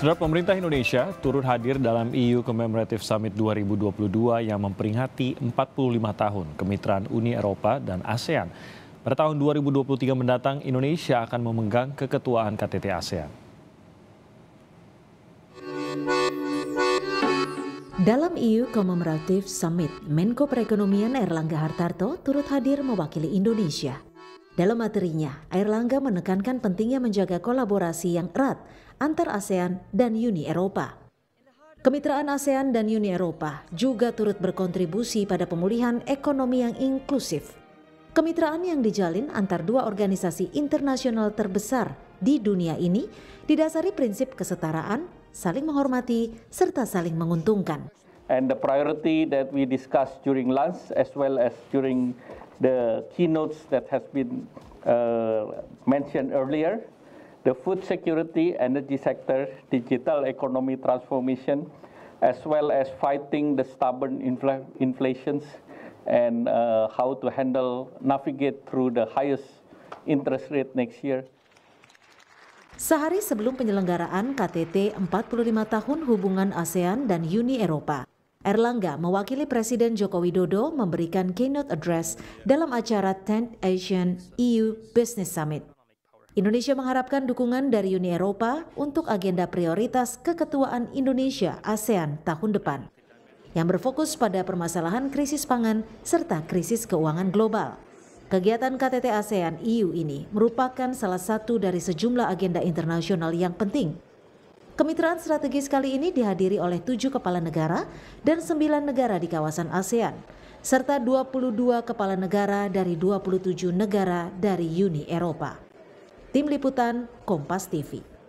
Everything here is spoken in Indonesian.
Saudara pemerintah Indonesia turut hadir dalam EU Commemorative Summit 2022 yang memperingati 45 tahun kemitraan Uni Eropa dan ASEAN. Pada tahun 2023 mendatang, Indonesia akan memegang keketuaan KTT ASEAN. Dalam EU Commemorative Summit, Menko Perekonomian Erlangga Hartarto turut hadir mewakili Indonesia. Dalam materinya, Langga menekankan pentingnya menjaga kolaborasi yang erat antar ASEAN dan Uni Eropa. Kemitraan ASEAN dan Uni Eropa juga turut berkontribusi pada pemulihan ekonomi yang inklusif. Kemitraan yang dijalin antar dua organisasi internasional terbesar di dunia ini didasari prinsip kesetaraan, saling menghormati, serta saling menguntungkan and the priority that we discussed during lunch as well as during the keynotes that has been uh, mentioned earlier, the food security, energy sector, digital economy transformation, as well as fighting the stubborn infl inflations and uh, how to handle, navigate through the highest interest rate next year. Sehari sebelum penyelenggaraan KTT 45 tahun hubungan ASEAN dan Uni Eropa, Erlangga mewakili Presiden Joko Widodo memberikan keynote address dalam acara 10th Asian EU Business Summit. Indonesia mengharapkan dukungan dari Uni Eropa untuk agenda prioritas keketuaan Indonesia ASEAN tahun depan yang berfokus pada permasalahan krisis pangan serta krisis keuangan global. Kegiatan KTT ASEAN EU ini merupakan salah satu dari sejumlah agenda internasional yang penting Kemitraan strategis kali ini dihadiri oleh tujuh kepala negara dan sembilan negara di kawasan ASEAN, serta 22 kepala negara dari 27 negara dari Uni Eropa. Tim Liputan Kompas TV